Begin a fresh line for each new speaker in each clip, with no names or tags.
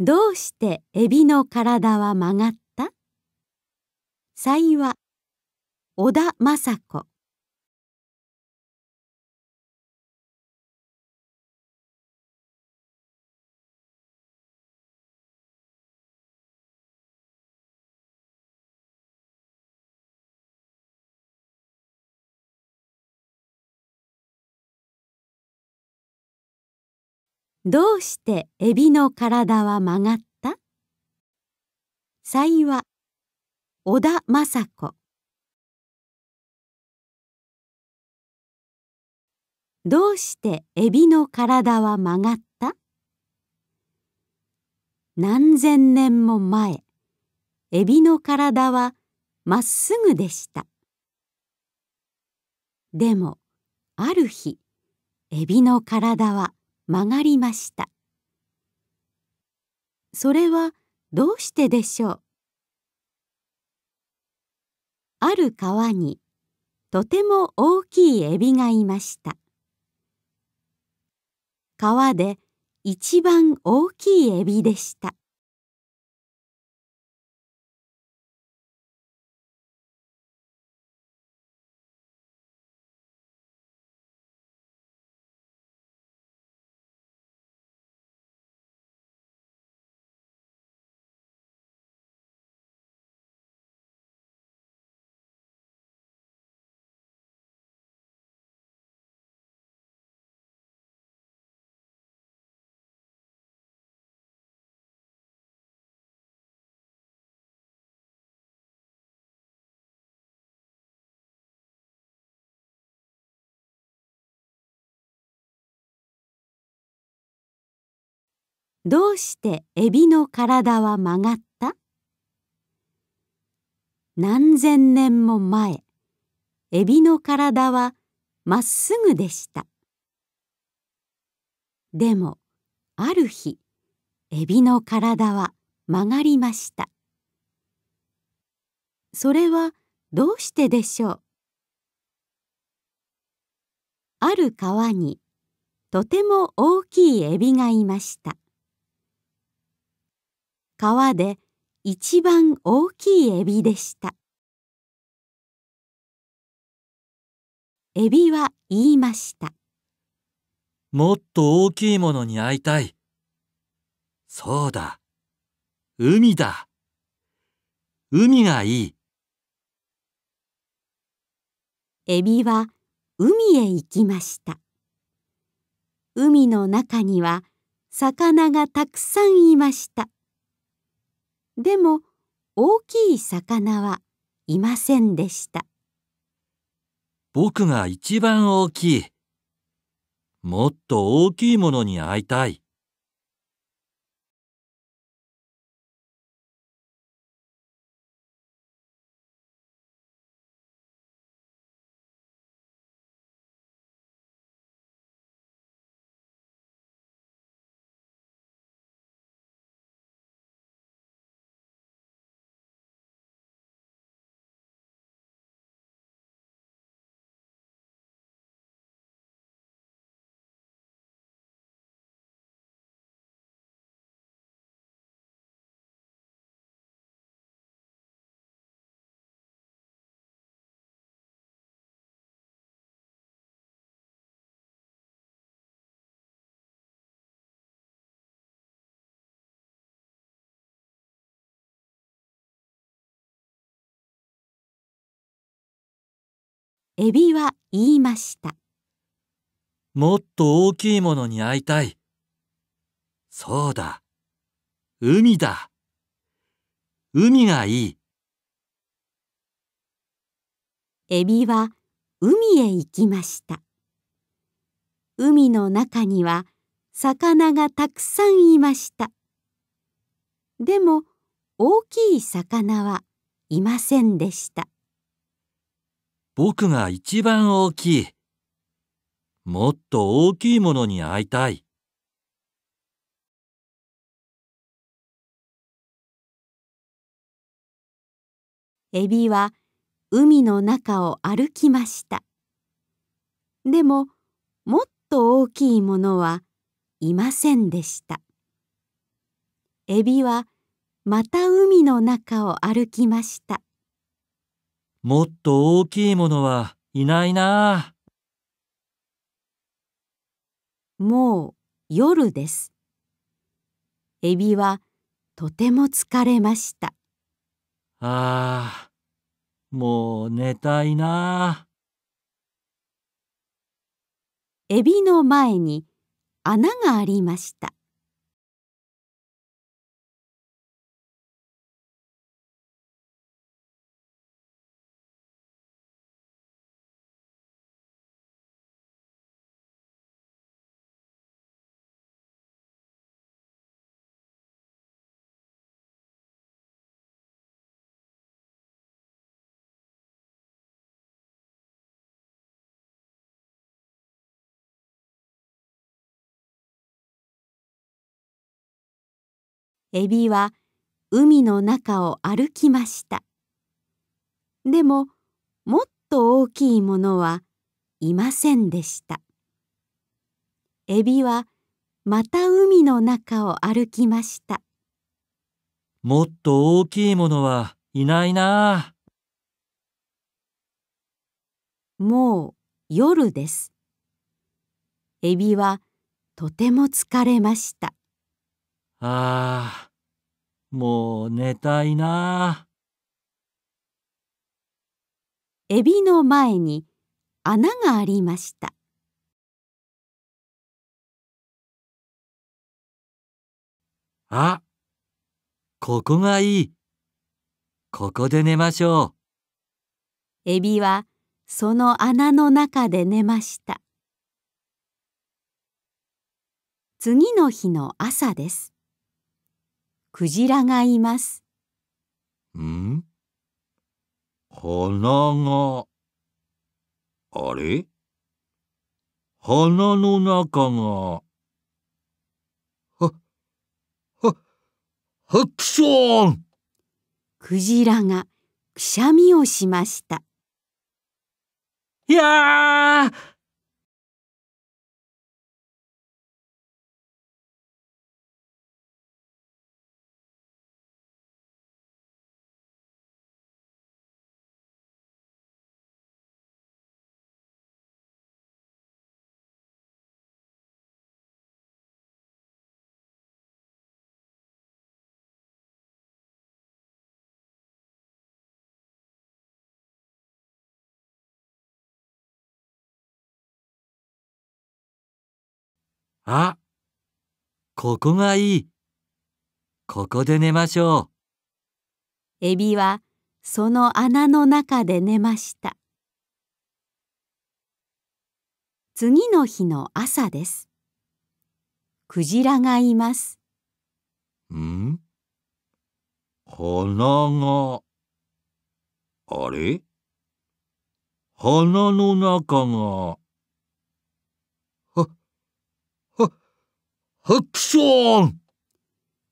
どうしてエビの体は曲がった幸は小田雅子どうしてエビの体は曲がった幸は小田雅子どうしてエビの体は曲がった何千年も前エビの体はまっすぐでしたでもある日エビの体は曲がりましたそれはどうしてでしょうある川にとても大きいエビがいました川で一番大きいエビでしたどうしてエビの体は曲がった何千年も前エビの体はまっすぐでしたでもある日エビの体は曲がりましたそれはどうしてでしょうある川にとても大きいエビがいました川で一
番大きいエビでした
エビは言いました
もっと大きいものに会いたいそうだ海だ海がいいエ
ビは海へ行きました海の中には魚がたくさんいましたでも大きい魚はいませんでした
僕が一番大きいもっと大きいものに会いたい
エ
ビは言いました。
もっと大きいものに会いたい。そうだ。海だ。海がいい。
エビは海へ行きました。海の中には魚がたくさんいました。でも大きい魚はいませんでした。
僕が一番大きい。もっと大きいものに会いたい。
エビは海の中を歩きました。でももっと大きいものはいませんでした。エビはまた海の中を歩きました。
もっと大きいものはいないなもう夜
です。エビはとても疲れました。
ああ、もう寝たいな
エビの前に穴がありました。エビは海の中を歩きました。でも、もっと大きいものはいませんでした。エビはまた海の中を歩きました。
もっと大きいものはいないなもう夜です。エビはとても疲
れました。
ああ、もう寝たいな
エビの前に
穴がありました。
あ、ここがいい。ここで寝ましょう。
エビはその穴の中で寝ました。次の日の朝です。クジラがいます。
ん鼻が、あれ鼻の中が、は、は、ハクション
クジラがくしゃみをしました。い
やーあ、
ここがいい。ここで寝ましょ
う。エビはその穴の中で寝ました。次の日の朝です。クジラがいます。
ん鼻が、あれ鼻の中が
ハクション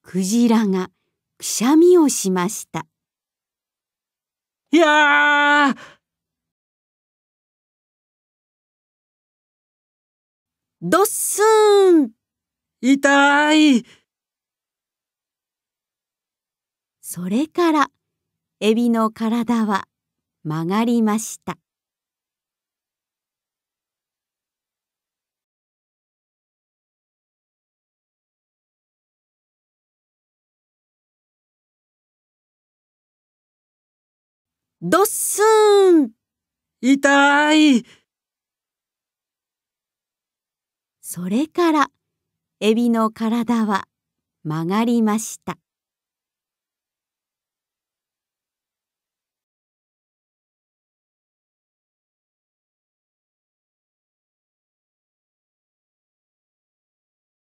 クジラがくしゃみをしました。いや
どっすん
痛いそれからエビの体は曲がりました。
ドッスン痛い
それからエビの体は曲がりました。